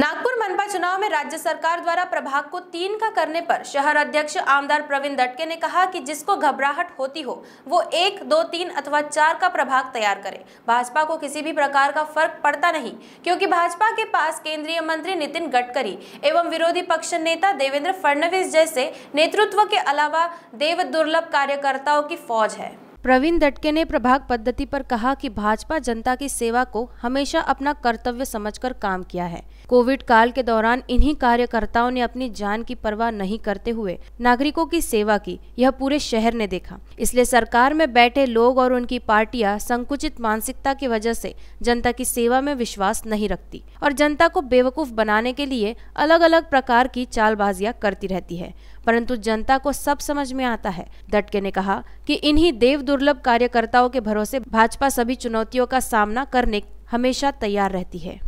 नागपुर मनपा चुनाव में राज्य सरकार द्वारा प्रभाग को तीन का करने पर शहर अध्यक्ष आमदार प्रवीण दटके ने कहा कि जिसको घबराहट होती हो वो एक दो तीन अथवा चार का प्रभाग तैयार करे भाजपा को किसी भी प्रकार का फर्क पड़ता नहीं क्योंकि भाजपा के पास केंद्रीय मंत्री नितिन गडकरी एवं विरोधी पक्ष नेता देवेंद्र फडणवीस जैसे नेतृत्व के अलावा देव दुर्लभ कार्यकर्ताओं की फौज है प्रवीण दटके ने प्रभाग पद्धति पर कहा कि भाजपा जनता की सेवा को हमेशा अपना कर्तव्य समझकर काम किया है कोविड काल के दौरान इन्हीं कार्यकर्ताओं ने अपनी जान की परवाह नहीं करते हुए नागरिकों की सेवा की यह पूरे शहर ने देखा इसलिए सरकार में बैठे लोग और उनकी पार्टियां संकुचित मानसिकता की वजह से जनता की सेवा में विश्वास नहीं रखती और जनता को बेवकूफ बनाने के लिए अलग अलग प्रकार की चालबाजियां करती रहती है परंतु जनता को सब समझ में आता है दटके ने कहा कि इन्हीं देव दुर्लभ कार्यकर्ताओं के भरोसे भाजपा सभी चुनौतियों का सामना करने हमेशा तैयार रहती है